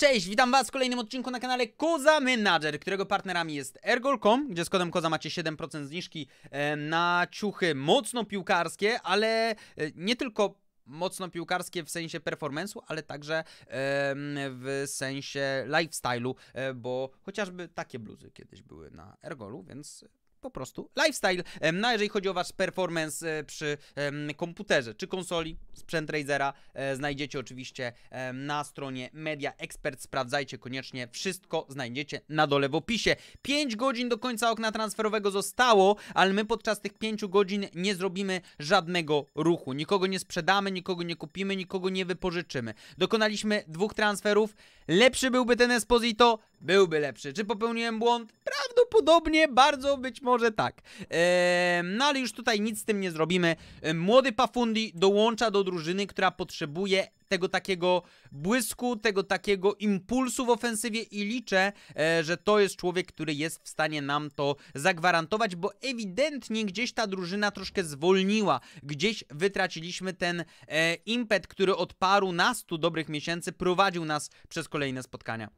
Cześć, witam Was w kolejnym odcinku na kanale Koza Manager, którego partnerami jest ergol.com, gdzie z kodem Koza macie 7% zniżki e, na ciuchy mocno piłkarskie, ale e, nie tylko mocno piłkarskie w sensie performance'u, ale także w sensie lifestyle'u, e, bo chociażby takie bluzy kiedyś były na Ergolu, więc po prostu lifestyle. No, jeżeli chodzi o Wasz performance e, przy komputerze czy konsoli, sprzęt Razera, e, znajdziecie oczywiście na stronie Media Expert. Sprawdzajcie koniecznie, wszystko znajdziecie na dole w opisie. 5 godzin do końca okna transferowego zostało, ale my podczas tych 5 godzin nie zrobimy żadnego ruchu. Nikogo nie sprzedamy, nikogo nie kupimy, nikogo nie wypożyczymy. Dokonaliśmy dwóch transferów. Lepszy byłby ten Esposito? Byłby lepszy. Czy popełniłem błąd? Prawdopodobnie, bardzo być może tak. Eee, no ale już tutaj nic z tym nie zrobimy. Młody Pafundi dołącza do drużyny, która potrzebuje tego takiego błysku, tego takiego impulsu w ofensywie i liczę, e, że to jest człowiek, który jest w stanie nam to zagwarantować, bo ewidentnie gdzieś ta drużyna troszkę zwolniła, gdzieś wytraciliśmy ten e, impet, który od paru nastu dobrych miesięcy prowadził nas przez kolejne spotkania.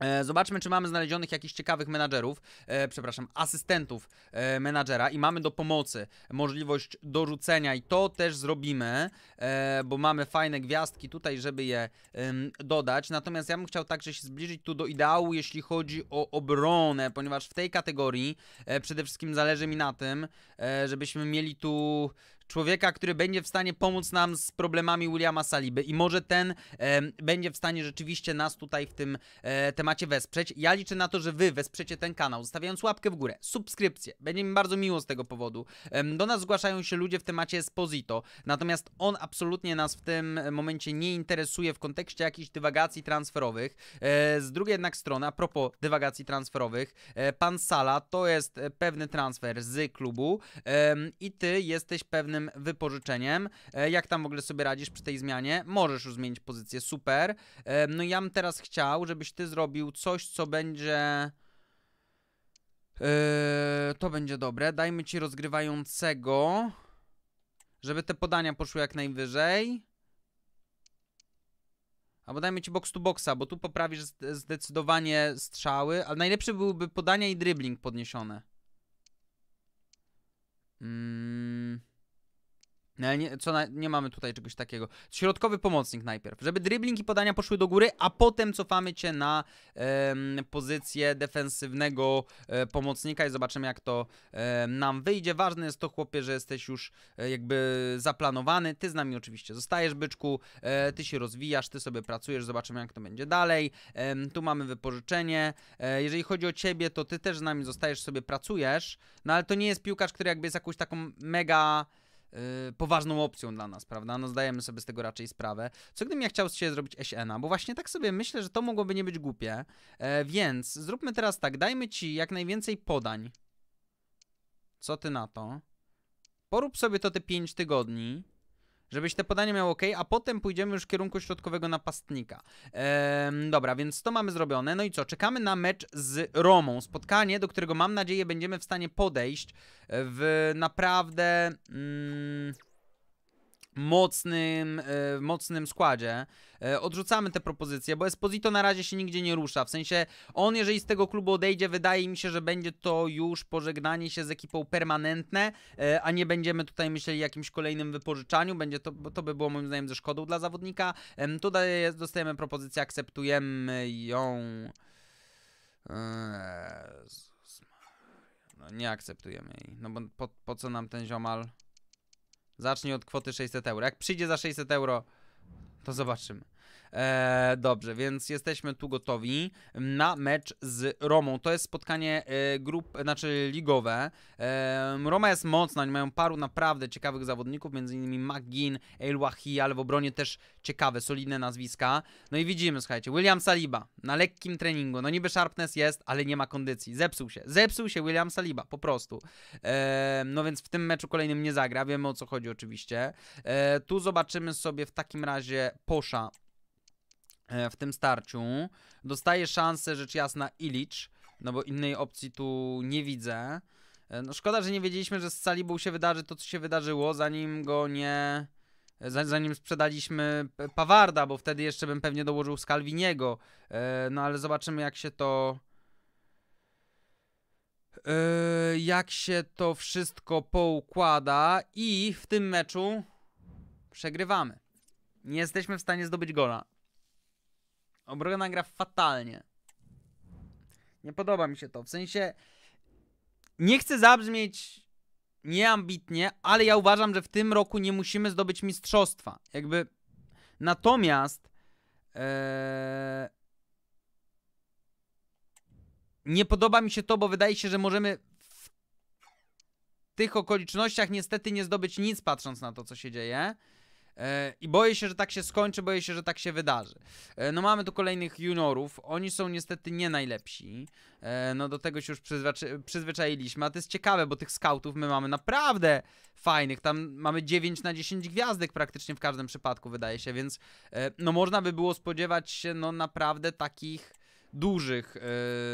E, zobaczmy, czy mamy znalezionych jakichś ciekawych menadżerów, e, przepraszam, asystentów e, menadżera i mamy do pomocy możliwość dorzucenia i to też zrobimy, e, bo mamy fajne gwiazdki tutaj, żeby je e, dodać. Natomiast ja bym chciał także się zbliżyć tu do ideału, jeśli chodzi o obronę, ponieważ w tej kategorii e, przede wszystkim zależy mi na tym, e, żebyśmy mieli tu człowieka, który będzie w stanie pomóc nam z problemami Williama Saliby i może ten e, będzie w stanie rzeczywiście nas tutaj w tym e, temacie wesprzeć. Ja liczę na to, że wy wesprzecie ten kanał, zostawiając łapkę w górę, subskrypcję. Będzie mi bardzo miło z tego powodu. E, do nas zgłaszają się ludzie w temacie Esposito, natomiast on absolutnie nas w tym momencie nie interesuje w kontekście jakichś dywagacji transferowych. E, z drugiej jednak strony, a propos dywagacji transferowych, e, pan Sala to jest e, pewny transfer z klubu i ty jesteś pewnym wypożyczeniem. E, jak tam w ogóle sobie radzisz przy tej zmianie? Możesz już zmienić pozycję, super. E, no ja bym teraz chciał, żebyś ty zrobił coś, co będzie... Yy, to będzie dobre. Dajmy ci rozgrywającego, żeby te podania poszły jak najwyżej. Albo dajmy ci box to boxa, bo tu poprawisz zdecydowanie strzały, ale najlepsze byłby podania i dribbling podniesione. Mmm... No, nie, co na, nie mamy tutaj czegoś takiego. Środkowy pomocnik najpierw, żeby dribbling i podania poszły do góry, a potem cofamy cię na e, pozycję defensywnego e, pomocnika i zobaczymy jak to e, nam wyjdzie. Ważne jest to chłopie, że jesteś już e, jakby zaplanowany. Ty z nami oczywiście zostajesz byczku, e, ty się rozwijasz, ty sobie pracujesz, zobaczymy jak to będzie dalej. tu mamy wypożyczenie. E, jeżeli chodzi o ciebie, to ty też z nami zostajesz, sobie pracujesz, no ale to nie jest piłkarz, który jakby jest jakąś taką mega y, poważną opcją dla nas, prawda? No zdajemy sobie z tego raczej sprawę. Co gdybym ja chciał z zrobić SN-a? Bo właśnie tak sobie myślę, że to mogłoby nie być głupie. E, więc zróbmy teraz tak, dajmy ci jak najwięcej podań. Co ty na to? Porób sobie to te 5 tygodni. Żebyś te podanie miał ok, a potem pójdziemy już w kierunku środkowego napastnika. Ehm, dobra, więc to mamy zrobione. No i co? Czekamy na mecz z Romą. Spotkanie, do którego mam nadzieję będziemy w stanie podejść w naprawdę... Mm, mocnym, e, mocnym składzie. E, odrzucamy te propozycje, bo Esposito na razie się nigdzie nie rusza. W sensie on, jeżeli z tego klubu odejdzie, wydaje mi się, że będzie to już pożegnanie się z ekipą permanentne, e, a nie będziemy tutaj myśleli o jakimś kolejnym wypożyczaniu. Będzie to, bo to by było moim zdaniem ze szkodą dla zawodnika. tutaj dostajemy propozycję, akceptujemy ją. Eee, Jezus. No nie akceptujemy jej. No bo po, po co nam ten ziomal? Zacznij od kwoty 600 euro. Jak przyjdzie za 600 euro, to zobaczymy. E, dobrze, więc jesteśmy tu gotowi na mecz z Romą. To jest spotkanie e, grup, znaczy ligowe. E, Roma jest mocna, oni mają paru naprawdę ciekawych zawodników, m.in. McGinn, El Wahi, ale w obronie też ciekawe, solidne nazwiska. No i widzimy, słuchajcie, William Saliba na lekkim treningu. No niby sharpness jest, ale nie ma kondycji. Zepsuł się. Zepsuł się William Saliba, po prostu. E, no więc w tym meczu kolejnym nie zagra. Wiemy o co chodzi oczywiście. E, tu zobaczymy sobie w takim razie Posza E, w tym starciu. Dostaje szansę, rzecz jasna, Ilicz, no bo innej opcji tu nie widzę. E, no szkoda, że nie wiedzieliśmy, że z Salibą się wydarzy to, co się wydarzyło, zanim go nie... E, zanim sprzedaliśmy Pawarda, bo wtedy jeszcze bym pewnie dołożył Skalwiniego. No ale zobaczymy, jak się to... Jak się to wszystko poukłada i w tym meczu przegrywamy. Nie jesteśmy w stanie zdobyć gola. Obrona gra fatalnie. Nie podoba mi się to. W sensie nie chcę zabrzmieć nieambitnie, ale ja uważam, że w tym roku nie musimy zdobyć mistrzostwa. Jakby natomiast ee... nie podoba mi się to, bo wydaje się, że możemy w tych okolicznościach niestety nie zdobyć nic patrząc na to, co się dzieje. E, I boję się, że tak się skończy, boję się, że tak się wydarzy. E, no mamy tu kolejnych juniorów, oni są niestety nie najlepsi. E, no do tego się już przyzwyczailiśmy, a to jest ciekawe, bo tych scoutów my mamy naprawdę fajnych. Tam mamy 9 na 10 gwiazdek praktycznie w każdym przypadku wydaje się, więc no można by było spodziewać się no naprawdę takich dużych...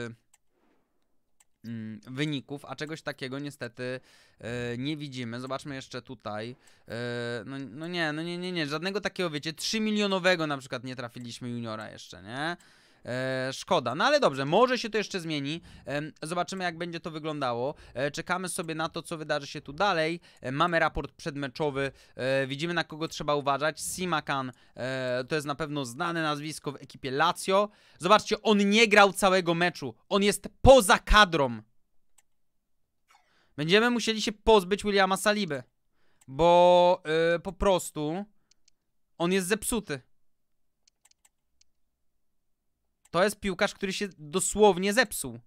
Yy Mm, wyników, a czegoś takiego niestety e, nie widzimy. Zobaczmy jeszcze tutaj. E, no, no nie, no nie, nie, nie, żadnego takiego, wiecie, 3 milionowego na przykład nie trafiliśmy juniora jeszcze, nie? E, szkoda. No ale dobrze, może się to jeszcze zmieni. zobaczymy, jak będzie to wyglądało. E, czekamy sobie na to, co wydarzy się tu dalej. E, mamy raport przedmeczowy. widzimy, na kogo trzeba uważać. Simakan to jest na pewno znane nazwisko w ekipie Lazio. Zobaczcie, on nie grał całego meczu. On jest poza kadrą. Będziemy musieli się pozbyć Williama Saliby, bo yy, po prostu on jest zepsuty. To jest piłkarz, który się dosłownie zepsuł.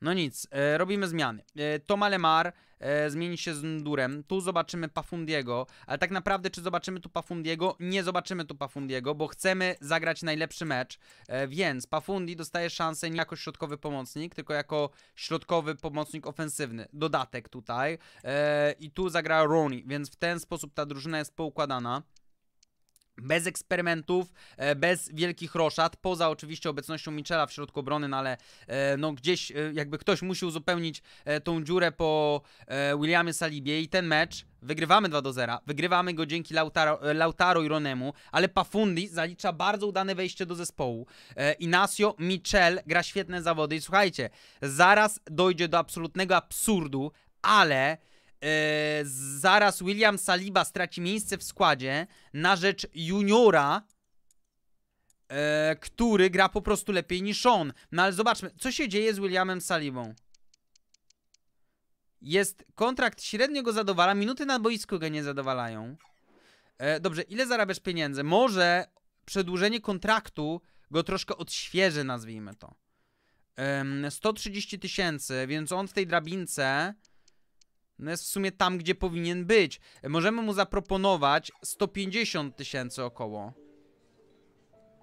No nic, e, robimy zmiany. E, Toma Lemar e, zmieni się z Ndurem. Tu zobaczymy Pafundiego, ale tak naprawdę czy zobaczymy tu Pafundiego? Nie zobaczymy tu Pafundiego, bo chcemy zagrać najlepszy mecz, e, więc Pafundi dostaje szansę nie jako środkowy pomocnik, tylko jako środkowy pomocnik ofensywny. Dodatek tutaj e, i tu zagra Roni, więc w ten sposób ta drużyna jest poukładana bez eksperymentów, e, bez wielkich roszad, poza oczywiście obecnością Michela w środku obrony, no ale e, no gdzieś e, jakby ktoś musi uzupełnić tą dziurę po Williamie Salibie i ten mecz wygrywamy 2 do 0, wygrywamy go dzięki Lautaro, Lautaro i Ronemu, ale Pafundi zalicza bardzo udane wejście do zespołu. Inacio Michel gra świetne zawody i słuchajcie, zaraz dojdzie do absolutnego absurdu, ale E, zaraz William Saliba straci miejsce w składzie na rzecz juniora, e, który gra po prostu lepiej niż on. No ale zobaczmy, co się dzieje z Williamem Salibą. Jest kontrakt średnio go zadowala, minuty na boisku go nie zadowalają. E, dobrze, ile zarabiasz pieniędzy? Może przedłużenie kontraktu go troszkę odświeży, nazwijmy to. 130 tysięcy, więc on w tej drabince no jest w sumie tam, gdzie powinien być. Możemy mu zaproponować 150 tysięcy około.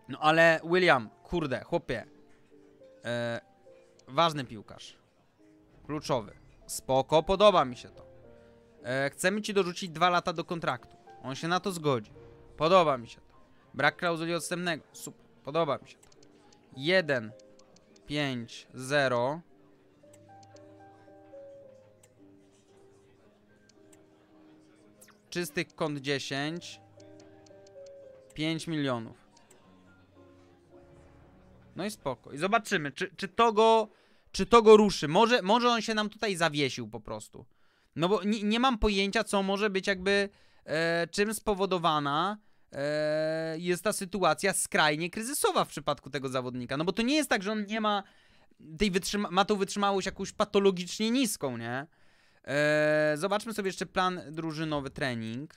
No ale William, kurde, chłopie. E, ważny piłkarz. Kluczowy. Spoko, podoba mi się to. E, chcemy ci dorzucić dwa lata do kontraktu. On się na to zgodzi. Podoba mi się to. Brak klauzuli odstępnego. Super, podoba mi się to. 1, 5, 0. Czystych kont 10. 5 milionów. No i spoko. I zobaczymy, czy, czy to go... Czy to go ruszy? Może, może on się nam tutaj zawiesił po prostu. No bo nie, nie mam pojęcia, co może być jakby... E, czym spowodowana e, jest ta sytuacja skrajnie kryzysowa w przypadku tego zawodnika. No bo to nie jest tak, że on nie ma tej wytrzyma- ma tą wytrzymałość jakąś patologicznie niską, nie? E, zobaczmy sobie jeszcze plan drużynowy trening.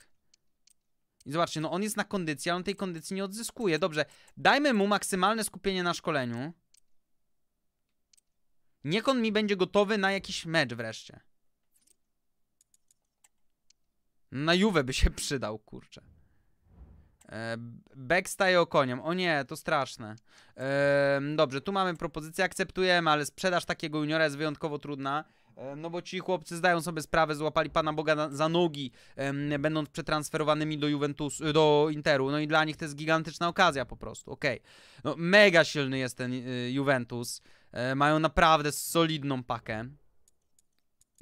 I zobaczcie, no on jest na kondycji, ale on tej kondycji nie odzyskuje. Dobrze, dajmy mu maksymalne skupienie na szkoleniu. Niech on mi będzie gotowy na jakiś mecz wreszcie. Na Juwę by się przydał, kurczę. E, Beck staje okoniem. O nie, to straszne. E, dobrze, tu mamy propozycję, akceptujemy, ale sprzedaż takiego juniora jest wyjątkowo trudna. E, no bo ci chłopcy zdają sobie sprawę, złapali Pana Boga na, za nogi, em, będąc przetransferowanymi do Juventus, e, do Interu. No i dla nich to jest gigantyczna okazja po prostu, okej. Okay. No mega silny jest ten e, Juventus. E, mają naprawdę solidną pakę.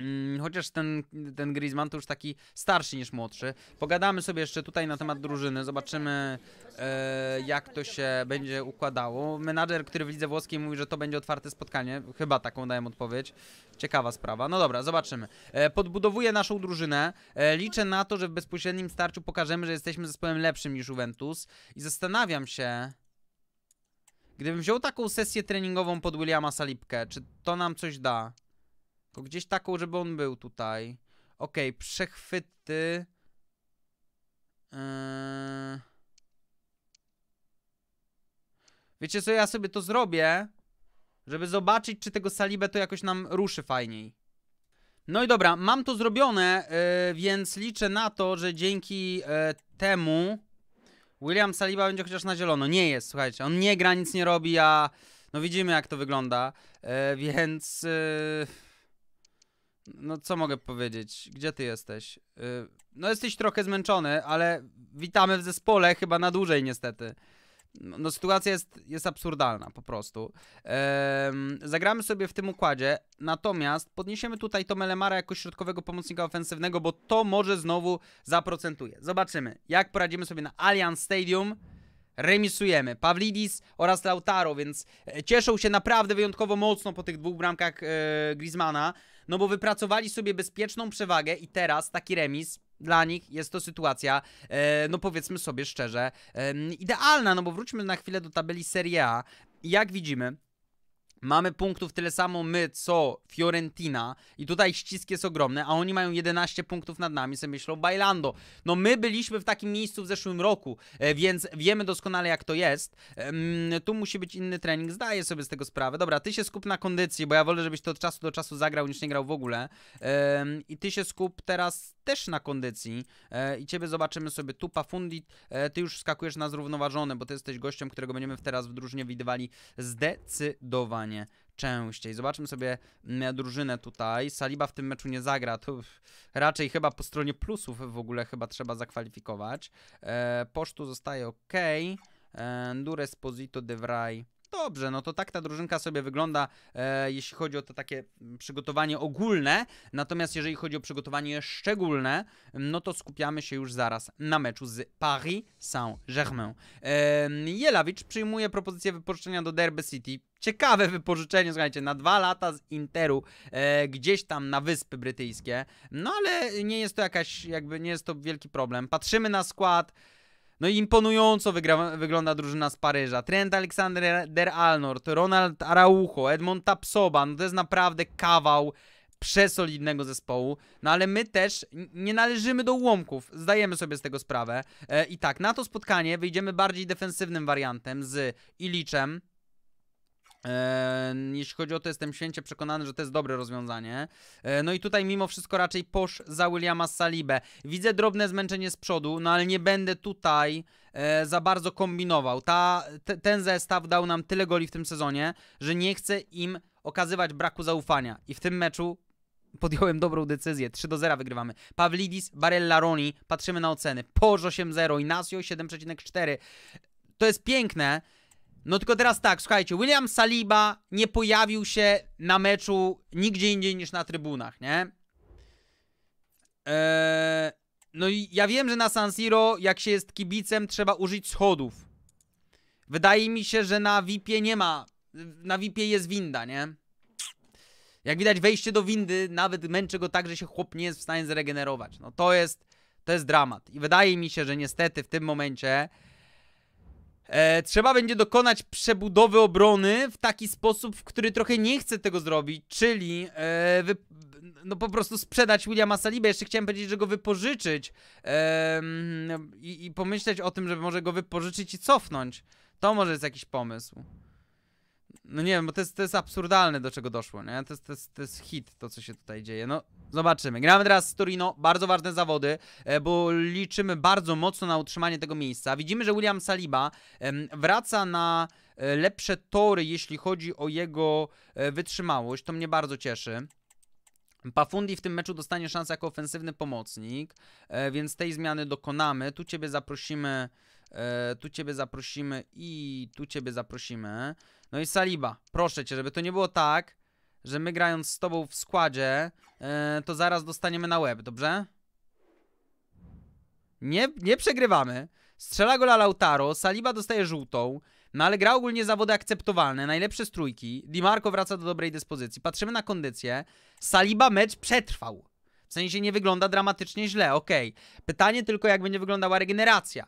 Mm, chociaż ten, ten Griezmann to już taki starszy niż młodszy. Pogadamy sobie jeszcze tutaj na temat drużyny, zobaczymy e, jak to się będzie układało. Menadżer, który w lidze włoskiej mówi, że to będzie otwarte spotkanie, chyba taką dałem odpowiedź. Ciekawa sprawa. No dobra, zobaczymy. E, podbudowuję naszą drużynę. E, liczę na to, że w bezpośrednim starciu pokażemy, że jesteśmy zespołem lepszym niż Juventus. I zastanawiam się... Gdybym wziął taką sesję treningową pod Williama Salipkę, czy to nam coś da? gdzieś taką, żeby on był tutaj. Okej, okay, przechwyty. Yy... Wiecie co, ja sobie to zrobię, żeby zobaczyć, czy tego salibę to jakoś nam ruszy fajniej. No i dobra, mam to zrobione, yy, więc liczę na to, że dzięki yy, temu William Saliba będzie chociaż na zielono. Nie jest, słuchajcie, on nie gra, nic nie robi, a no widzimy jak to wygląda, yy, więc... Yy, no co mogę powiedzieć? Gdzie ty jesteś? Y, no jesteś trochę zmęczony, ale witamy w zespole chyba na dłużej niestety. No, no sytuacja jest, jest absurdalna po prostu. Yy, zagramy sobie w tym układzie, natomiast podniesiemy tutaj Tomelemara jako środkowego pomocnika ofensywnego, bo to może znowu zaprocentuje. Zobaczymy, jak poradzimy sobie na Allianz Stadium remisujemy. Pawlidis oraz Lautaro, więc e, cieszą się naprawdę wyjątkowo mocno po tych dwóch bramkach e, Griezmana no bo wypracowali sobie bezpieczną przewagę i teraz taki remis dla nich jest to sytuacja, e, no powiedzmy sobie szczerze, e, idealna, no bo wróćmy na chwilę do tabeli Serie A. Jak widzimy, Mamy punktów tyle samo my, co Fiorentina i tutaj ścisk jest ogromny, a oni mają 11 punktów nad nami, sobie myślą Bailando. No my byliśmy w takim miejscu w zeszłym roku, e, więc wiemy doskonale jak to jest. Tu musi być inny trening, zdaję sobie z tego sprawę. Dobra, ty się skup na kondycji, bo ja wolę, żebyś to od czasu do czasu zagrał niż nie grał w ogóle. I ty się skup teraz też na kondycji e, i ciebie zobaczymy sobie tu Fundit. E, ty już skakujesz na zrównoważony, bo ty jesteś gościem, którego będziemy teraz w drużynie widywali zdecydowanie stanie częściej. Zobaczmy sobie mm, drużynę tutaj. Saliba w tym meczu nie zagra. To raczej chyba po stronie plusów w ogóle chyba trzeba zakwalifikować. E, posztu zostaje ok. E, Esposito de Vrij. Dobrze, no to tak ta drużynka sobie wygląda, e, jeśli chodzi o to takie mm, przygotowanie ogólne. Natomiast jeżeli chodzi o przygotowanie szczególne, mm, no to skupiamy się już zaraz na meczu z Paris Saint-Germain. E, Jelawicz przyjmuje propozycję wypożyczenia do Derby City ciekawe wypożyczenie, słuchajcie, na dwa lata z Interu e, gdzieś tam na Wyspy Brytyjskie. No ale nie jest to jakaś, jakby nie jest to wielki problem. Patrzymy na skład. No i imponująco wygra, wygląda drużyna z Paryża. Trent Alexander Der Alnort, Ronald Araujo, Edmond Tapsoba. No to jest naprawdę kawał przesolidnego zespołu, no ale my też nie należymy do ułomków, zdajemy sobie z tego sprawę. E, I tak, na to spotkanie wyjdziemy bardziej defensywnym wariantem z Iliczem, E, jeśli chodzi o to, jestem święcie przekonany, że to jest dobre rozwiązanie. E, no i tutaj mimo wszystko raczej posz za Williama Salibę. Widzę drobne zmęczenie z przodu, no ale nie będę tutaj e, za bardzo kombinował. Ta, te, ten zestaw dał nam tyle goli w tym sezonie, że nie chcę im okazywać braku zaufania. I w tym meczu podjąłem dobrą decyzję. 3 do 0 wygrywamy. Pawlidis, Barella, Roni. Patrzymy na oceny. Poż 8-0, Inacio 7,4. To jest piękne, no tylko teraz tak, słuchajcie, William Saliba nie pojawił się na meczu nigdzie indziej niż na trybunach, nie? Eee, no i ja wiem, że na San Siro, jak się jest kibicem, trzeba użyć schodów. Wydaje mi się, że na VIP-ie nie ma, na VIP-ie jest winda, nie? Jak widać, wejście do windy nawet męczy go tak, że się chłop nie jest w stanie zregenerować. No to jest, to jest dramat. I wydaje mi się, że niestety w tym momencie E, trzeba będzie dokonać przebudowy obrony w taki sposób, w który trochę nie chcę tego zrobić, czyli e, wy, no po prostu sprzedać Williama Saliba. Jeszcze chciałem powiedzieć, że go wypożyczyć e, i, i pomyśleć o tym, żeby może go wypożyczyć i cofnąć. To może jest jakiś pomysł. No nie wiem, bo to jest, to jest absurdalne, do czego doszło, nie? To jest, to, jest, to jest hit, to co się tutaj dzieje. No, zobaczymy. Gramy teraz z Torino, bardzo ważne zawody, e, bo liczymy bardzo mocno na utrzymanie tego miejsca. Widzimy, że William Saliba wraca na e, lepsze tory, jeśli chodzi o jego e, wytrzymałość. To mnie bardzo cieszy. Pafundi w tym meczu dostanie szansę jako ofensywny pomocnik, więc tej zmiany dokonamy. Tu Ciebie zaprosimy E, tu Ciebie zaprosimy i tu Ciebie zaprosimy. No i Saliba, proszę Cię, żeby to nie było tak, że my grając z Tobą w składzie, e, to zaraz dostaniemy na łeb, dobrze? Nie, nie przegrywamy. Strzela gola Lautaro, Saliba dostaje żółtą, no ale gra ogólnie zawody akceptowalne, najlepsze strójki, Di Marco wraca do dobrej dyspozycji. Patrzymy na kondycję, Saliba mecz przetrwał. W sensie nie wygląda dramatycznie źle, okej. Okay. Pytanie tylko, jak będzie wyglądała regeneracja.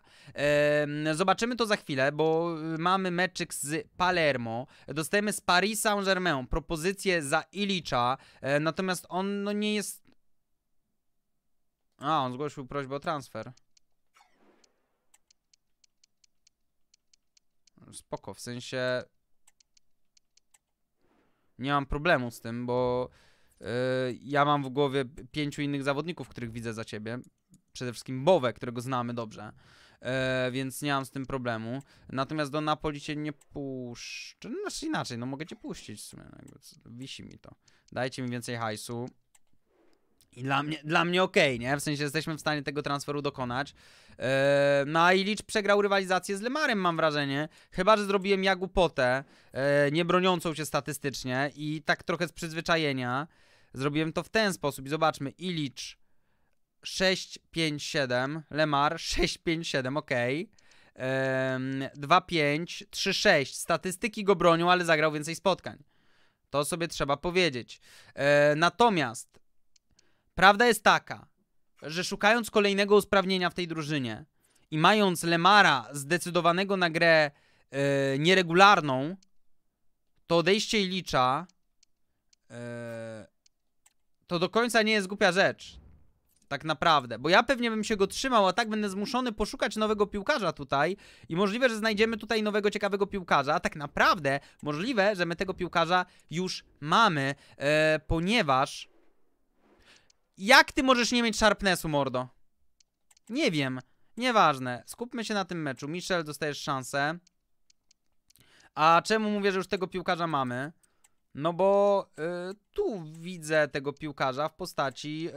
zobaczymy to za chwilę, bo y, mamy meczyk z Palermo. Dostajemy z Paris Saint-Germain propozycję za Ilicza, e, natomiast on no, nie jest... A, on zgłosił prośbę o transfer. Spoko, w sensie... Nie mam problemu z tym, bo... Yy, ja mam w głowie pięciu innych zawodników, których widzę za ciebie. Przede wszystkim Bowę, którego znamy dobrze. E, więc nie mam z tym problemu. Natomiast do Napoli cię nie puszczę. No, znaczy inaczej, no mogę cię puścić w sumie. No jakby, wisi mi to. Dajcie mi więcej hajsu. I dla mnie, dla mnie okej, okay, nie? W sensie jesteśmy w stanie tego transferu dokonać. E, no i Ilicz przegrał rywalizację z Lemarem, mam wrażenie. Chyba, że zrobiłem ja głupotę, e, nie broniącą się statystycznie i tak trochę z przyzwyczajenia. Zrobiłem to w ten sposób i zobaczmy, Ilicz 657, Lemar 657, ok. Um, 2-5, Statystyki go bronią, ale zagrał więcej spotkań. To sobie trzeba powiedzieć. E, natomiast prawda jest taka, że szukając kolejnego usprawnienia w tej drużynie i mając Lemara zdecydowanego na grę e, nieregularną, to odejście Ilicza e, to do końca nie jest głupia rzecz. Tak naprawdę, bo ja pewnie bym się go trzymał, a tak będę zmuszony poszukać nowego piłkarza tutaj i możliwe, że znajdziemy tutaj nowego ciekawego piłkarza, a tak naprawdę możliwe, że my tego piłkarza już mamy, e, ponieważ... Jak ty możesz nie mieć sharpnessu, mordo? Nie wiem, nieważne, skupmy się na tym meczu, Michel dostajesz szansę. A czemu mówię, że już tego piłkarza mamy? No bo y, tu widzę tego piłkarza w postaci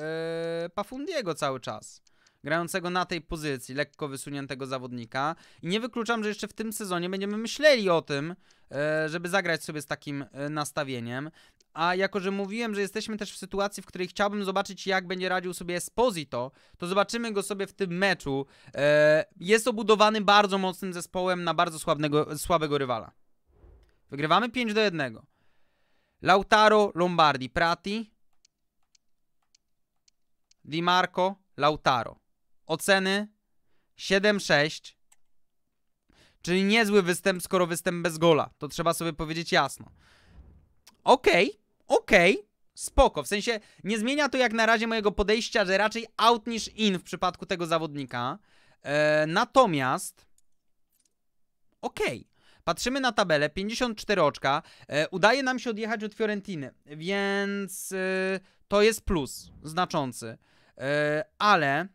y, Pafundiego cały czas. Grającego na tej pozycji, lekko wysuniętego zawodnika. I nie wykluczam, że jeszcze w tym sezonie będziemy myśleli o tym, e, żeby zagrać sobie z takim nastawieniem. A jako, że mówiłem, że jesteśmy też w sytuacji, w której chciałbym zobaczyć, jak będzie radził sobie Esposito, to zobaczymy go sobie w tym meczu. jest obudowany bardzo mocnym zespołem na bardzo słabnego, słabego rywala. Wygrywamy 5 do 1. Lautaro, Lombardi, Prati, Di Marco, Lautaro. Oceny 7-6, czyli niezły występ, skoro występ bez gola. To trzeba sobie powiedzieć jasno. Okej, okay, okej, okay, spoko. W sensie nie zmienia to jak na razie mojego podejścia, że raczej out niż in w przypadku tego zawodnika. E, natomiast okej. Okay. Patrzymy na tabelę, 54 oczka. E, udaje nam się odjechać od Fiorentiny, więc e, to jest plus znaczący. E, ale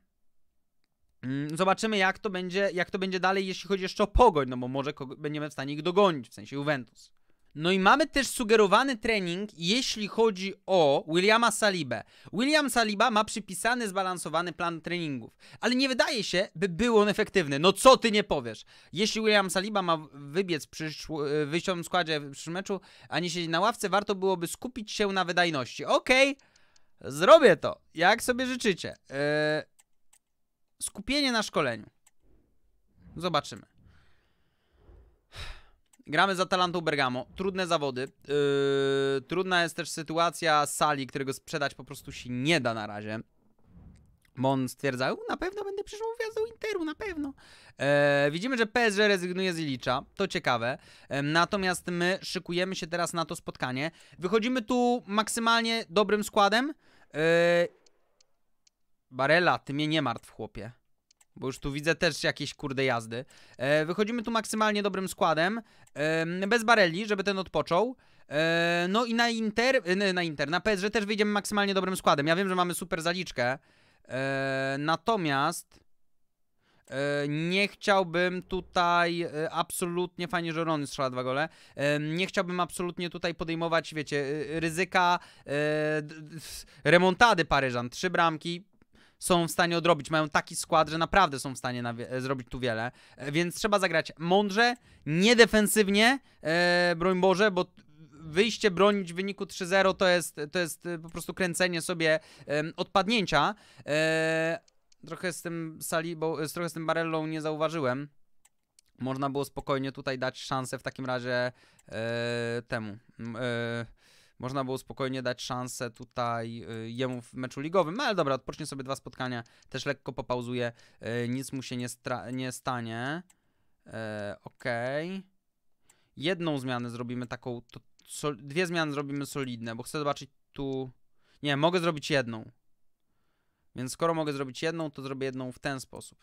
mm, zobaczymy, jak to, będzie, jak to będzie dalej, jeśli chodzi jeszcze o pogoń, no bo może będziemy w stanie ich dogonić, w sensie Juventus. No i mamy też sugerowany trening, jeśli chodzi o Williama Salibę. William Saliba ma przypisany, zbalansowany plan treningów, ale nie wydaje się, by był on efektywny. No co ty nie powiesz? Jeśli William Saliba ma wybiec przy wyjściowym składzie w przyszłym meczu, a nie siedzieć na ławce, warto byłoby skupić się na wydajności. Okej, okay, zrobię to, jak sobie życzycie. Eee, skupienie na szkoleniu. Zobaczymy gramy za Talantu Bergamo, trudne zawody, yy, trudna jest też sytuacja sali, którego sprzedać po prostu się nie da na razie. Bo on stwierdzał, na pewno będę przyszłą gwiazdą Interu, na pewno. E, widzimy, że PSG rezygnuje z Ilicza, to ciekawe. E, natomiast my szykujemy się teraz na to spotkanie. Wychodzimy tu maksymalnie dobrym składem. E, yy, Barela, ty mnie nie martw, chłopie bo już tu widzę też jakieś kurde jazdy. E, wychodzimy tu maksymalnie dobrym składem, e, bez Barelli, żeby ten odpoczął. E, no i na Inter, e, na Inter, na PSG też wyjdziemy maksymalnie dobrym składem. Ja wiem, że mamy super zaliczkę, e, natomiast e, nie chciałbym tutaj absolutnie, fajnie, że Rony strzela dwa gole, nie chciałbym absolutnie tutaj podejmować, wiecie, ryzyka remontady Paryżan. Trzy bramki, są w stanie odrobić. Mają taki skład, że naprawdę są w stanie e, zrobić tu wiele. E, więc trzeba zagrać mądrze, niedefensywnie, e, broń Boże, bo wyjście bronić w wyniku 3-0 to jest, to jest e, po prostu kręcenie sobie e, odpadnięcia. E, trochę z tym Salibą, trochę z tym Barellą nie zauważyłem. Można było spokojnie tutaj dać szansę w takim razie e, temu. E, można było spokojnie dać szansę tutaj y, jemu w meczu ligowym. No ale dobra, odpocznie sobie dwa spotkania, też lekko popauzuje, y, nic mu się nie, nie stanie. Ok. E, okej. Okay. Jedną zmianę zrobimy taką, to, dwie zmiany zrobimy solidne, bo chcę zobaczyć tu... Nie, mogę zrobić jedną. Więc skoro mogę zrobić jedną, to zrobię jedną w ten sposób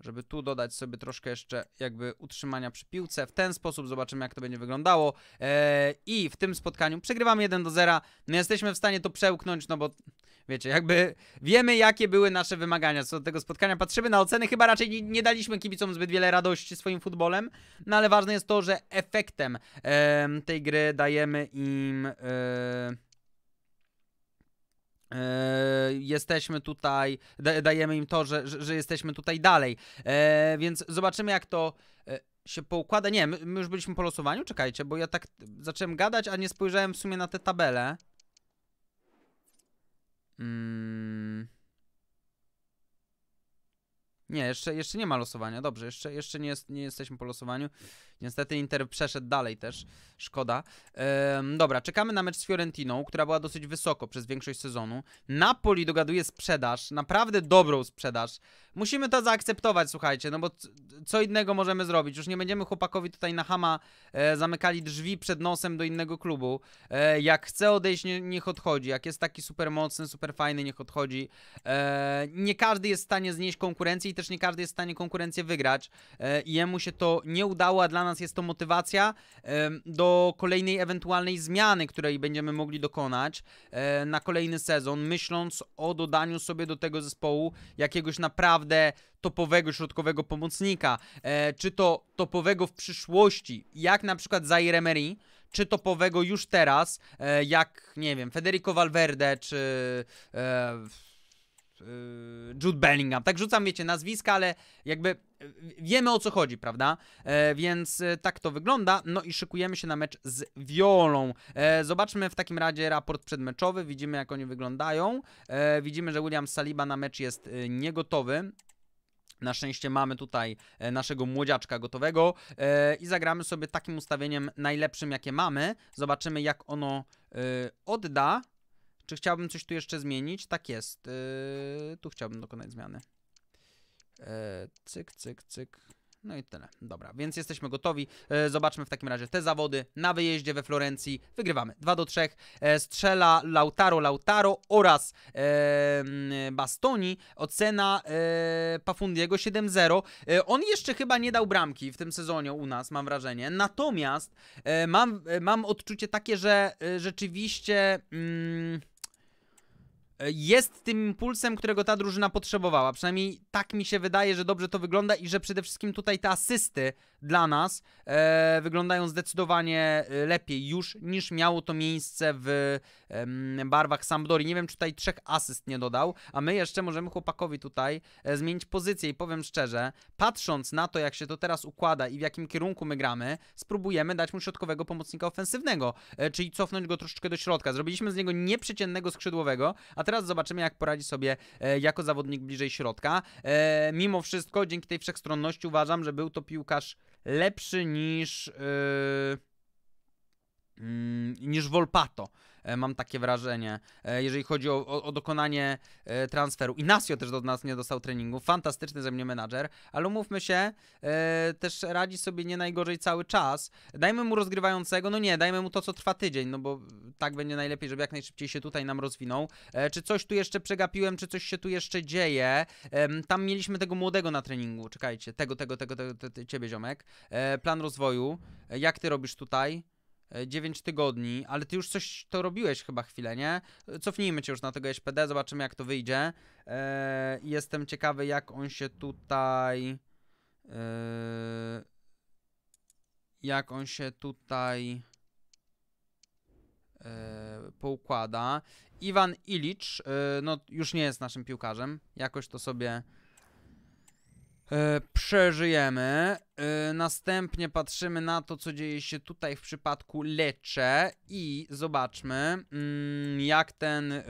żeby tu dodać sobie troszkę jeszcze jakby utrzymania przy piłce. W ten sposób zobaczymy, jak to będzie wyglądało. Eee, I w tym spotkaniu przegrywamy 1 do 0. No jesteśmy w stanie to przełknąć, no bo wiecie, jakby wiemy, jakie były nasze wymagania co do tego spotkania. Patrzymy na oceny, chyba raczej nie, nie daliśmy kibicom zbyt wiele radości swoim futbolem, no ale ważne jest to, że efektem tej gry dajemy im... E, jesteśmy tutaj, dajemy im to, że, że jesteśmy tutaj dalej. E, więc zobaczymy, jak to e, się poukłada. Nie, my, już byliśmy po losowaniu, czekajcie, bo ja tak zacząłem gadać, a nie spojrzałem w sumie na te tabele. Mm. Nie, jeszcze, jeszcze nie ma losowania, dobrze, jeszcze, jeszcze nie, jest, nie jesteśmy po losowaniu. Niestety Inter przeszedł dalej też, szkoda. Ehm, dobra, czekamy na mecz z Fiorentiną, która była dosyć wysoko przez większość sezonu. Napoli dogaduje sprzedaż, naprawdę dobrą sprzedaż Musimy to zaakceptować, słuchajcie, no bo co innego możemy zrobić? Już nie będziemy chłopakowi tutaj na hama e, zamykali drzwi przed nosem do innego klubu. E, jak chce odejść, nie, niech odchodzi. Jak jest taki super mocny, super fajny, niech odchodzi. E, nie każdy jest w stanie znieść konkurencję i też nie każdy jest w stanie konkurencję wygrać. E, jemu się to nie udało, a dla nas jest to motywacja e, do kolejnej ewentualnej zmiany, której będziemy mogli dokonać e, na kolejny sezon, myśląc o dodaniu sobie do tego zespołu jakiegoś naprawdę naprawdę topowego środkowego pomocnika, e, czy to topowego w przyszłości, jak na przykład Zaire Emery, czy topowego już teraz, e, jak, nie wiem, Federico Valverde, czy... E, Y, Jude Bellingham. Tak rzucam, wiecie, nazwiska, ale jakby y, wiemy o co chodzi, prawda? E, więc y, tak to wygląda. No i szykujemy się na mecz z Violą. E, zobaczmy w takim razie raport przedmeczowy. Widzimy, jak oni wyglądają. E, widzimy, że William Saliba na mecz jest niegotowy. Na szczęście mamy tutaj e, naszego młodziaczka gotowego e, i zagramy sobie takim ustawieniem najlepszym, jakie mamy. Zobaczymy, jak ono odda. Czy chciałbym coś tu jeszcze zmienić? Tak jest. Yy, tu chciałbym dokonać zmiany. Yy, cyk, cyk, cyk. No i tyle. Dobra, więc jesteśmy gotowi. E, zobaczmy w takim razie te zawody na wyjeździe we Florencji. Wygrywamy 2 do 3. E, strzela Lautaro Lautaro oraz e, Bastoni. Ocena e, Pafundiego 7-0. on jeszcze chyba nie dał bramki w tym sezonie u nas, mam wrażenie. Natomiast e, mam, mam odczucie takie, że e, rzeczywiście... Mm, E, jest tym impulsem, którego ta drużyna potrzebowała. Przynajmniej tak mi się wydaje, że dobrze to wygląda i że przede wszystkim tutaj te asysty dla nas e, wyglądają zdecydowanie e, lepiej już niż miało to miejsce w e, barwach Sampdori. Nie wiem, czy tutaj trzech asyst nie dodał, a my jeszcze możemy chłopakowi tutaj e, zmienić pozycję i powiem szczerze, patrząc na to, jak się to teraz układa i w jakim kierunku my gramy, spróbujemy dać mu środkowego pomocnika ofensywnego, e, czyli cofnąć go troszeczkę do środka. Zrobiliśmy z niego nieprzeciętnego skrzydłowego, a teraz zobaczymy, jak poradzi sobie e, jako zawodnik bliżej środka. mimo wszystko, dzięki tej wszechstronności uważam, że był to piłkarz lepszy niż, yy, niż Volpato. E, mam takie wrażenie, e, jeżeli chodzi o, dokonanie e, transferu. Inacio też do nas nie dostał treningu, fantastyczny ze mnie menadżer, ale umówmy się, też radzi sobie nie najgorzej cały czas. Dajmy mu rozgrywającego, no nie, dajmy mu to, co trwa tydzień, no bo tak będzie najlepiej, żeby jak najszybciej się tutaj nam rozwinął. Czy coś tu jeszcze przegapiłem, czy coś się tu jeszcze dzieje? Tam mieliśmy tego młodego na treningu, czekajcie, tego, tego, tego, tego, ciebie ziomek. Plan rozwoju, jak ty robisz tutaj? 9 e, tygodni, ale ty już coś to robiłeś chyba chwilę, nie? Cofnijmy cię już na tego SPD, zobaczymy jak to wyjdzie. Eee, jestem ciekawy, jak on się tutaj. Eee, jak on się tutaj e, poukłada. Iwan Ilicz, e, no już nie jest naszym piłkarzem, jakoś to sobie E, przeżyjemy. E, następnie patrzymy na to, co dzieje się tutaj w przypadku Lecze i zobaczmy, mm, jak ten, e,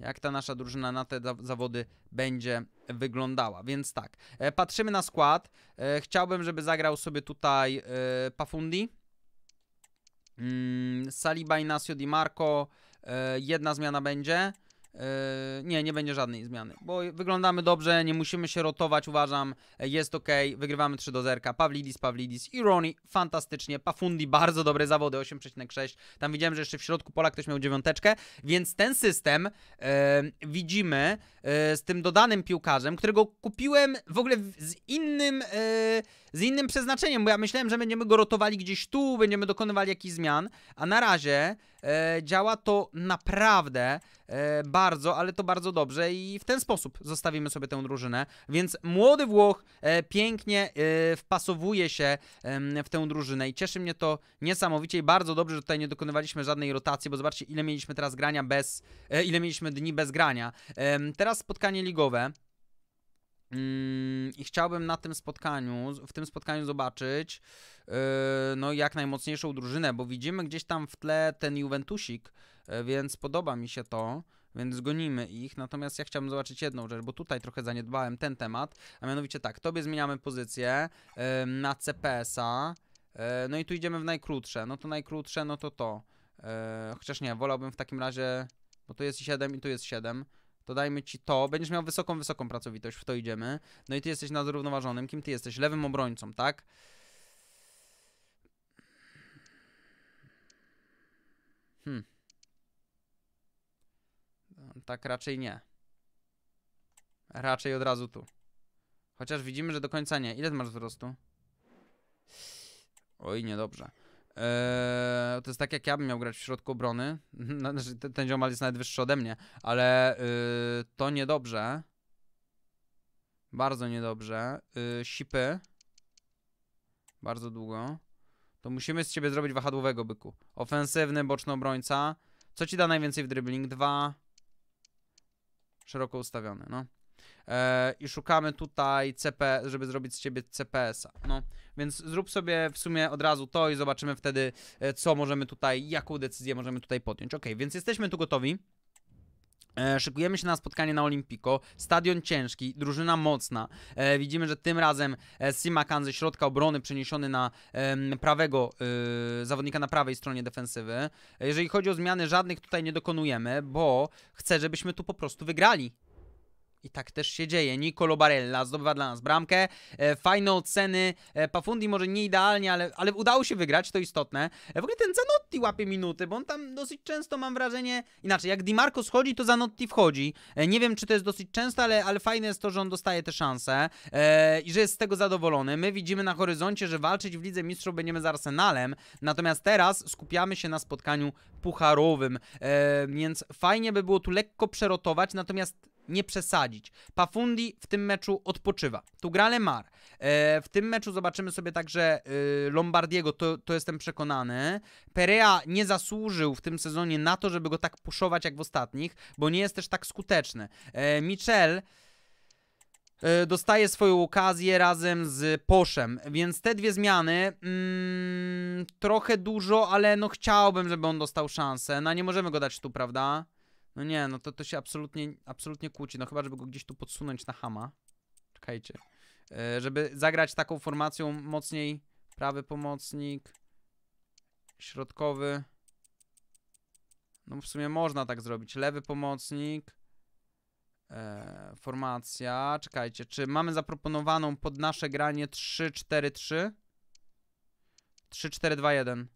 jak ta nasza drużyna na te zawody będzie wyglądała. Więc tak, patrzymy na skład. chciałbym, żeby zagrał sobie tutaj Pafundi. Mm, Saliba, Inacio Di Marco. Jedna zmiana będzie. Yy, nie, nie będzie żadnej zmiany, bo wyglądamy dobrze, nie musimy się rotować, uważam, jest ok, wygrywamy 3 do 0, Pawlidis, Pawlidis i Roni, fantastycznie, Pafundi, bardzo dobre zawody, 8,6, tam widziałem, że jeszcze w środku pola ktoś miał dziewiąteczkę, więc ten system e, widzimy e, z tym dodanym piłkarzem, którego kupiłem w ogóle z innym, e, z innym przeznaczeniem, bo ja myślałem, że będziemy go rotowali gdzieś tu, będziemy dokonywali jakichś zmian, a na razie E, działa to naprawdę e, bardzo, ale to bardzo dobrze i w ten sposób zostawimy sobie tę drużynę. Więc młody Włoch e, pięknie e, wpasowuje się w tę drużynę i cieszy mnie to niesamowicie i bardzo dobrze, że tutaj nie dokonywaliśmy żadnej rotacji, bo zobaczcie ile mieliśmy teraz grania bez, e, ile mieliśmy dni bez grania. teraz spotkanie ligowe. Mm, I chciałbym na tym spotkaniu, w tym spotkaniu zobaczyć yy, no jak najmocniejszą drużynę, bo widzimy gdzieś tam w tle ten Juventusik, e, więc podoba mi się to więc zgonimy ich. Natomiast ja chciałbym zobaczyć jedną rzecz, bo tutaj trochę zaniedbałem ten temat, a mianowicie tak, tobie zmieniamy pozycję yy, na CPS-a, yy, e, no i tu idziemy w najkrótsze, no to najkrótsze, no to to. Yy, chociaż nie, wolałbym w takim razie, bo tu jest 7 i tu jest 7, to dajmy ci to, będziesz miał wysoką, wysoką pracowitość, w to idziemy. No i ty jesteś na zrównoważonym, kim ty jesteś? Lewym obrońcą, tak? Hmm. Tak raczej nie. Raczej od razu tu. Chociaż widzimy, że do końca nie. Ile masz wzrostu? Oj, niedobrze. Eee, to jest tak jak ja bym miał grać w środku obrony. No, znaczy, ten, ten jest nawet wyższy ode mnie, ale yy, to niedobrze. Bardzo niedobrze. Yy, sipy. Bardzo długo. To musimy z ciebie zrobić wahadłowego byku. Ofensywny, boczny obrońca. Co ci da najwięcej w dribbling? Dwa. Szeroko ustawiony, no e, i szukamy tutaj CP, żeby zrobić z ciebie CPS-a. No, więc zrób sobie w sumie od razu to i zobaczymy wtedy, e, co możemy tutaj, jaką decyzję możemy tutaj podjąć. Ok, więc jesteśmy tu gotowi. E, szykujemy się na spotkanie na Olimpico, stadion ciężki, drużyna mocna. E, widzimy, że tym razem e, Simakan ze środka obrony przeniesiony na e, prawego e, zawodnika na prawej stronie defensywy. E, jeżeli chodzi o zmiany, żadnych tutaj nie dokonujemy, bo chcę, żebyśmy tu po prostu wygrali. I tak też się dzieje. Nicolo Barella zdobywa dla nas bramkę. E, fajne oceny. E, Pafundi może nie idealnie, ale, ale udało się wygrać, to istotne. E, w ogóle ten Zanotti łapie minuty, bo on tam dosyć często mam wrażenie... Inaczej, jak Di Marco schodzi, to Zanotti wchodzi. Nie wiem, czy to jest dosyć często, ale, ale fajne jest to, że on dostaje te szanse i że jest z tego zadowolony. My widzimy na horyzoncie, że walczyć w Lidze Mistrzów będziemy z Arsenalem, natomiast teraz skupiamy się na spotkaniu pucharowym, więc fajnie by było tu lekko przerotować, natomiast nie przesadzić. Pafundi w tym meczu odpoczywa. Tu gra Lemar. E, w tym meczu zobaczymy sobie także y, Lombardiego, to, to jestem przekonany. Perea nie zasłużył w tym sezonie na to, żeby go tak puszować jak w ostatnich, bo nie jest też tak skuteczny. E, Michel e, dostaje swoją okazję razem z Poszem, więc te dwie zmiany mm, trochę dużo, ale no chciałbym, żeby on dostał szansę. No nie możemy go dać tu, prawda? No nie, no to, to się absolutnie, absolutnie kłóci. No chyba, żeby go gdzieś tu podsunąć na hama. Czekajcie. E, żeby zagrać taką formacją mocniej prawy pomocnik, środkowy. No w sumie można tak zrobić. Lewy pomocnik, e, formacja. Czekajcie, czy mamy zaproponowaną pod nasze granie 3-4-3? 3-4-2-1.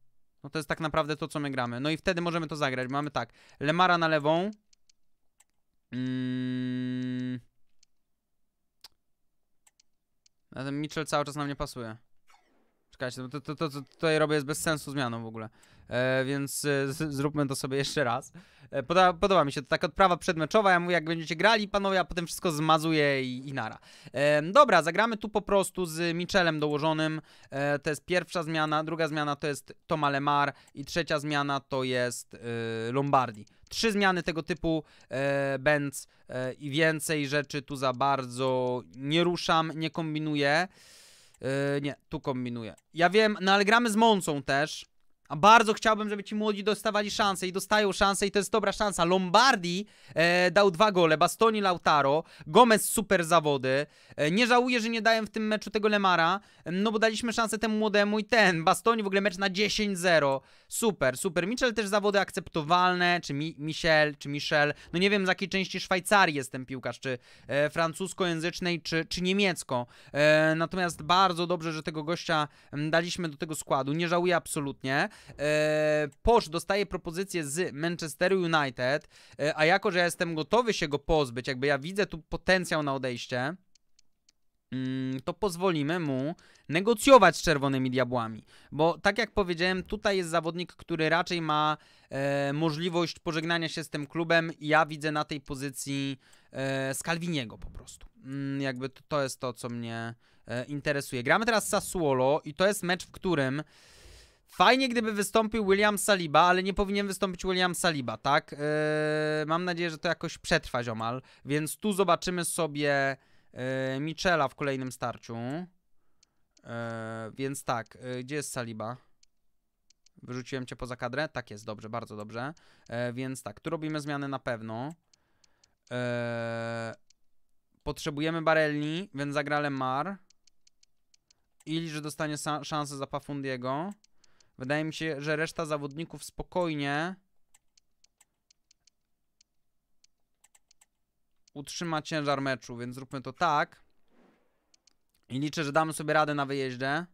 No to jest tak naprawdę to, co my gramy. No i wtedy możemy to zagrać. Mamy tak, Lemara na lewą. Mm. A ten Mitchell cały czas na mnie pasuje. Czekajcie, no to, to, to, to tutaj robię jest bez sensu zmianą w ogóle. E, więc e, z, zróbmy to sobie jeszcze raz. E, poda, podoba mi się to taka odprawa przedmeczowa. Ja mówię, jak będziecie grali, panowie, a potem wszystko zmazuję i, i nara. E, dobra, zagramy tu po prostu z Michelem dołożonym. E, to jest pierwsza zmiana, druga zmiana to jest Toma Lemar i trzecia zmiana to jest e, Lombardi. Trzy zmiany tego typu e, Benz i więcej rzeczy tu za bardzo nie ruszam, nie kombinuję. Yy, nie, tu kombinuję. Ja wiem, no ale gramy z Mącą też. A bardzo chciałbym, żeby ci młodzi dostawali szansę i dostają szansę i to jest dobra szansa. Lombardi e, dał dwa gole, Bastoni Lautaro, Gomez super zawody. E, nie żałuję, że nie dałem w tym meczu tego Lemara, no bo daliśmy szansę temu młodemu i ten. Bastoni w ogóle mecz na 10-0. Super, super. Michel też zawody akceptowalne, czy Mi Michel, czy Michel. No nie wiem z jakiej części Szwajcarii jest ten piłkarz, czy e, francuskojęzycznej, czy, czy niemiecko. E, natomiast bardzo dobrze, że tego gościa daliśmy do tego składu. Nie żałuję absolutnie. E, Posz dostaje propozycję z Manchesteru United, e, a jako, że ja jestem gotowy się go pozbyć, jakby ja widzę tu potencjał na odejście, mm, to pozwolimy mu negocjować z czerwonymi diabłami. Bo tak jak powiedziałem, tutaj jest zawodnik, który raczej ma e, możliwość pożegnania się z tym klubem. Ja widzę na tej pozycji e, Scalviniego po prostu. Mm, jakby to, to, jest to, co mnie e, interesuje. Gramy teraz Sassuolo i to jest mecz, w którym Fajnie, gdyby wystąpił William Saliba, ale nie powinien wystąpić William Saliba, tak? Yy, mam nadzieję, że to jakoś przetrwa ziomal, więc tu zobaczymy sobie yy, Michela w kolejnym starciu. Yy, więc tak, yy, gdzie jest Saliba? Wyrzuciłem cię poza kadrę? Tak jest, dobrze, bardzo dobrze. Yy, więc tak, tu robimy zmiany na pewno. Yy, potrzebujemy Barelli, więc Mar. Ili, że dostanie szansę za Pafundiego. Wydaje mi się, że reszta zawodników spokojnie utrzyma ciężar meczu, więc zróbmy to tak. I liczę, że damy sobie radę na wyjeździe.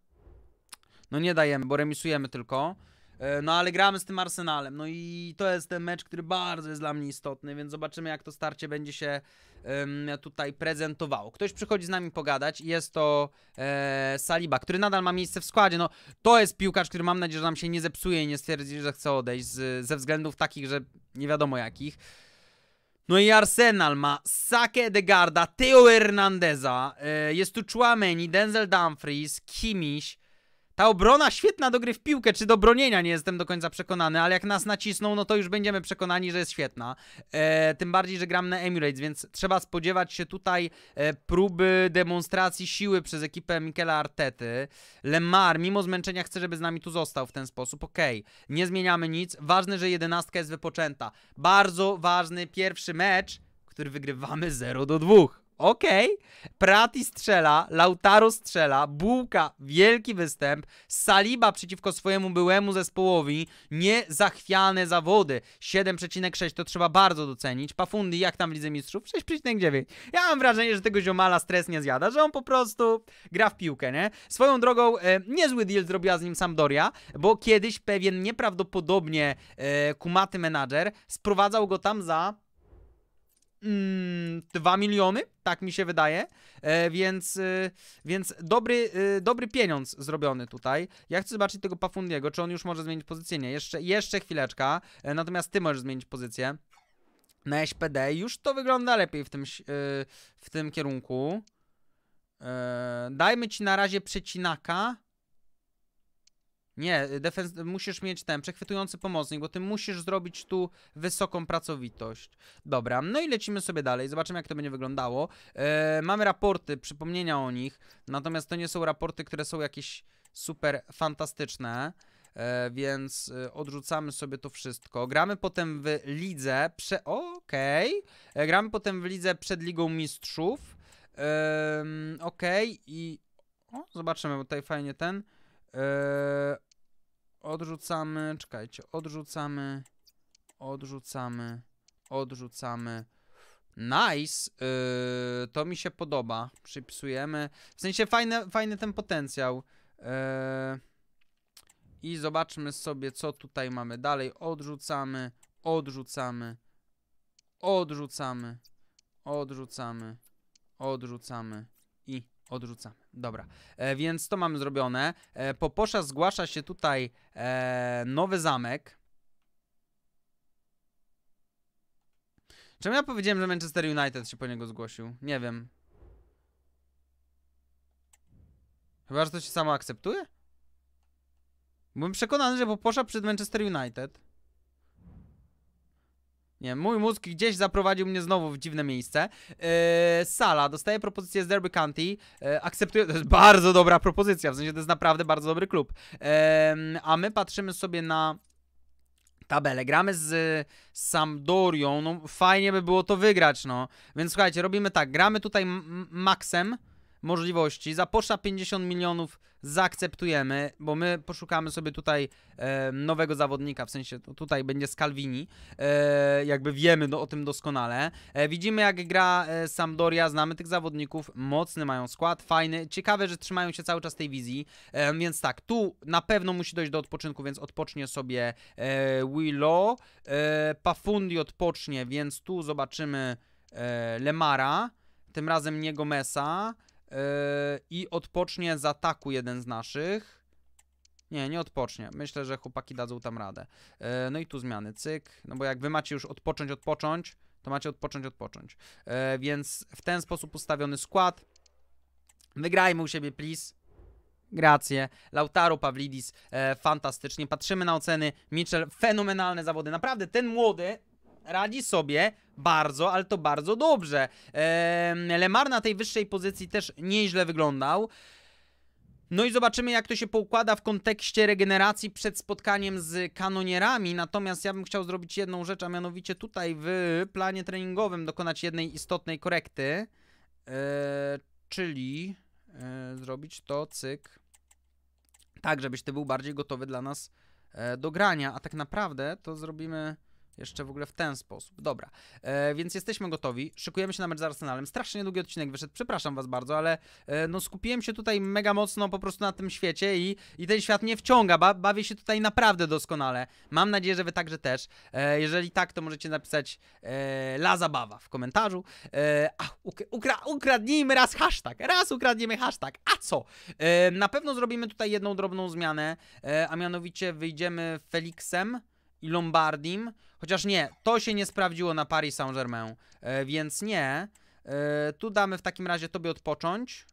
No nie dajemy, bo remisujemy tylko. E, no ale gramy z tym Arsenalem, no i to jest ten mecz, który bardzo jest dla mnie istotny, więc zobaczymy jak to starcie będzie się um, tutaj prezentowało. Ktoś przychodzi z nami pogadać i jest to e, Saliba, który nadal ma miejsce w składzie, no to jest piłkarz, który mam nadzieję, że nam się nie zepsuje i nie stwierdzi, że chce odejść z, ze względów takich, że nie wiadomo jakich. No i Arsenal ma Sakę Degarda, Theo Hernandeza, e, jest tu Chouameni, Denzel Dumfries, Kimiś, ta obrona świetna do gry w piłkę, czy do bronienia nie jestem do końca przekonany, ale jak nas nacisną, no to już będziemy przekonani, że jest świetna. E, tym bardziej, że gram na Emirates, więc trzeba spodziewać się tutaj e, próby demonstracji siły przez ekipę Mikela Artety. Lemar, mimo zmęczenia, chce, żeby z nami tu został w ten sposób. Okej, okay. nie zmieniamy nic. Ważne, że jedenastka jest wypoczęta. Bardzo ważny pierwszy mecz, który wygrywamy 0 do 2. Okej. Okay. Prati strzela, Lautaro strzela, Bułka wielki występ, Saliba przeciwko swojemu byłemu zespołowi, niezachwiane zawody. 7,6 to trzeba bardzo docenić. Pafundi jak tam w Lidze Mistrzów? 6,9. Ja mam wrażenie, że tego ziomala stres nie zjada, że on po prostu gra w piłkę, nie? Swoją drogą e, niezły deal zrobiła z nim Sampdoria, bo kiedyś pewien nieprawdopodobnie e, kumaty menadżer sprowadzał go tam za 2 mm, miliony, tak mi się wydaje, e, więc, e, więc dobry, e, dobry pieniądz zrobiony tutaj. Ja chcę zobaczyć tego Pafundiego, czy on już może zmienić pozycję, nie, jeszcze, jeszcze chwileczka, e, natomiast ty możesz zmienić pozycję na SPD, już to wygląda lepiej w tym, e, w tym kierunku. E, dajmy ci na razie przecinaka, nie, y, defens musisz mieć ten przechwytujący pomocnik, bo ty musisz zrobić tu wysoką pracowitość. Dobra, no i lecimy sobie dalej, zobaczymy jak to będzie wyglądało. Eee, mamy raporty, przypomnienia o nich, natomiast to nie są raporty, które są jakieś super fantastyczne. E, więc y, odrzucamy sobie to wszystko. Gramy potem w lidze, prze... okej, okay. E, gramy potem w lidze przed Ligą Mistrzów, e, okej okay. i o, zobaczymy, bo tutaj fajnie ten, Eee, odrzucamy, czekajcie, odrzucamy, odrzucamy, odrzucamy. Nice, eee, to mi się podoba, przypisujemy, w sensie fajny, fajny ten potencjał. Eee, I zobaczmy sobie, co tutaj mamy dalej. Odrzucamy, odrzucamy, odrzucamy, odrzucamy, odrzucamy i Odrzucamy. Dobra, e, więc to mamy zrobione. E, Poposza zgłasza się tutaj e, nowy zamek. Czemu ja powiedziałem, że Manchester United się po niego zgłosił? Nie wiem. Chyba, że to się samo akceptuje? Byłem przekonany, że Poposza przed Manchester United. Nie, mój mózg gdzieś zaprowadził mnie znowu w dziwne miejsce. Yy, sala, dostaje propozycję z Derby County. Yy, akceptuję, to jest bardzo dobra propozycja, w sensie to jest naprawdę bardzo dobry klub. Yy, a my patrzymy sobie na tabelę. Gramy z Sampdorią, no fajnie by było to wygrać, no. Więc słuchajcie, robimy tak, gramy tutaj maksem możliwości, za Porsche 50 milionów zaakceptujemy, bo my poszukamy sobie tutaj e, nowego zawodnika, w sensie tutaj będzie Scalvini, e, jakby wiemy do, o tym doskonale. E, widzimy jak gra e, Sampdoria, znamy tych zawodników, mocny mają skład, fajny, ciekawe, że trzymają się cały czas tej wizji, e, więc tak, tu na pewno musi dojść do odpoczynku, więc odpocznie sobie e, Willow, e, Pafundi odpocznie, więc tu zobaczymy e, Lemara, tym razem nie Gomesa, Yy, I odpocznie z ataku jeden z naszych. Nie, nie odpocznie. Myślę, że chłopaki dadzą tam radę. Yy, no i tu zmiany, cyk. No bo jak wy macie już odpocząć, odpocząć, to macie odpocząć, odpocząć. Yy, więc w ten sposób ustawiony skład. Wygrajmy u siebie, please. Gracje. Lautaro Pawlidis e, yy, fantastycznie. Patrzymy na oceny. Mitchell fenomenalne zawody. Naprawdę ten młody radzi sobie bardzo, ale to bardzo dobrze. Eee, Lemar na tej wyższej pozycji też nieźle wyglądał. No i zobaczymy, jak to się poukłada w kontekście regeneracji przed spotkaniem z kanonierami. Natomiast ja bym chciał zrobić jedną rzecz, a mianowicie tutaj w planie treningowym dokonać jednej istotnej korekty. Eee, czyli eee, zrobić to cyk. Tak, żebyś ty był bardziej gotowy dla nas e, do grania. A tak naprawdę to zrobimy jeszcze w ogóle w ten sposób. Dobra, e, więc jesteśmy gotowi. Szykujemy się na mecz z Arsenalem. Strasznie długi odcinek wyszedł, przepraszam was bardzo, ale e, no skupiłem się tutaj mega mocno po prostu na tym świecie i, i ten świat mnie wciąga. Ba bawię się tutaj naprawdę doskonale. Mam nadzieję, że wy także też. E, jeżeli tak, to możecie napisać e, la zabawa w komentarzu. E, a, ukra ukradnijmy raz hashtag. Raz ukradniemy hashtag. A co? E, na pewno zrobimy tutaj jedną drobną zmianę, e, a mianowicie wyjdziemy Felixem i Lombardim, chociaż nie, to się nie sprawdziło na Paris Saint-Germain, e, więc nie. E, tu damy w takim razie tobie odpocząć.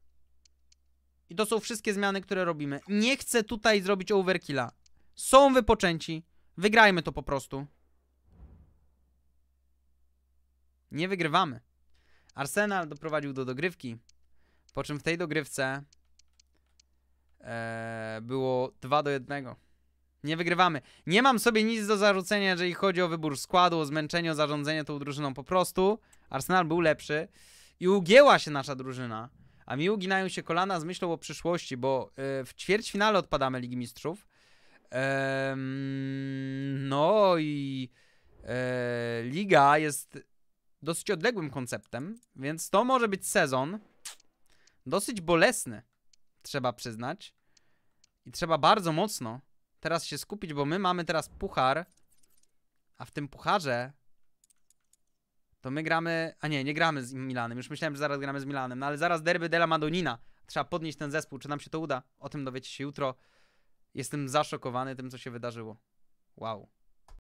I to są wszystkie zmiany, które robimy. Nie chcę tutaj zrobić overkilla. Są wypoczęci. Wygrajmy to po prostu. Nie wygrywamy. Arsenal doprowadził do dogrywki, po czym w tej dogrywce e, było 2 do 1. Nie wygrywamy. Nie mam sobie nic do zarzucenia, jeżeli chodzi o wybór składu, o zmęczenie, o zarządzenie tą drużyną. Po prostu Arsenal był lepszy i ugięła się nasza drużyna. A mi uginają się kolana z myślą o przyszłości, bo e, w ćwierćfinale odpadamy Ligi Mistrzów. No i e, Liga jest dosyć odległym konceptem, więc to może być sezon dosyć bolesny, trzeba przyznać. I trzeba bardzo mocno teraz się skupić, bo my mamy teraz puchar, a w tym pucharze to my gramy, a nie, nie gramy z Milanem, już myślałem, że zaraz gramy z Milanem, no ale zaraz derby della Madonina, trzeba podnieść ten zespół, czy nam się to uda? O tym dowiecie się jutro. Jestem zaszokowany tym, co się wydarzyło. Wow.